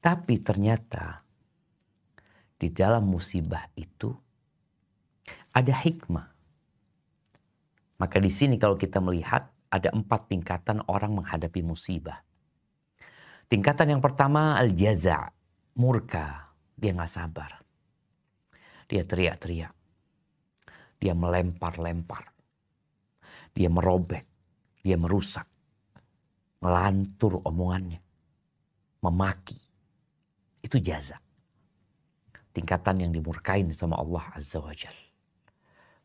Tapi ternyata di dalam musibah itu ada hikmah. Maka di sini kalau kita melihat ada empat tingkatan orang menghadapi musibah. Tingkatan yang pertama al-jaza, murka, dia nggak sabar. Dia teriak-teriak. Dia melempar-lempar. Dia merobek, dia merusak. Melantur omongannya, memaki itu jaza. Tingkatan yang dimurkain sama Allah Azza wa Jal.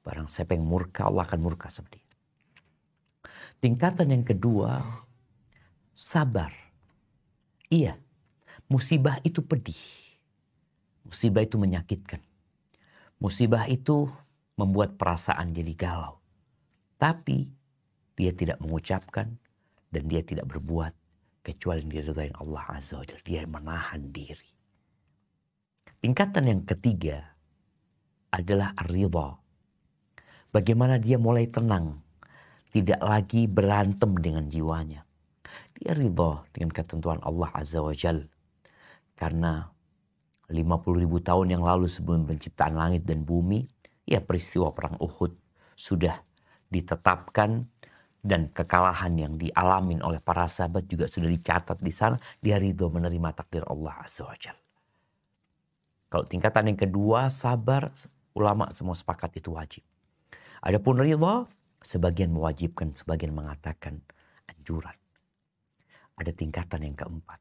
Barang siapa yang murka, Allah akan murka sama dia. Tingkatan yang kedua, sabar. Iya, musibah itu pedih. Musibah itu menyakitkan. Musibah itu membuat perasaan jadi galau. Tapi dia tidak mengucapkan dan dia tidak berbuat kecuali yang Allah Azza wa Jal. Dia menahan diri. Tingkatan yang ketiga adalah ridha. Bagaimana dia mulai tenang, tidak lagi berantem dengan jiwanya. Dia ridho dengan ketentuan Allah Azza wa Jal. Karena 50 ribu tahun yang lalu sebelum penciptaan langit dan bumi, ya peristiwa perang Uhud sudah ditetapkan dan kekalahan yang dialamin oleh para sahabat juga sudah dicatat di sana. Dia ridho menerima takdir Allah Azza wa Jalla. Kalau tingkatan yang kedua sabar, ulama semua sepakat itu wajib. Adapun ridha, sebagian mewajibkan, sebagian mengatakan anjuran. Ada tingkatan yang keempat,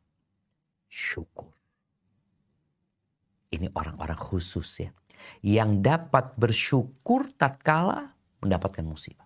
syukur. Ini orang-orang khusus ya, yang dapat bersyukur tatkala mendapatkan musibah.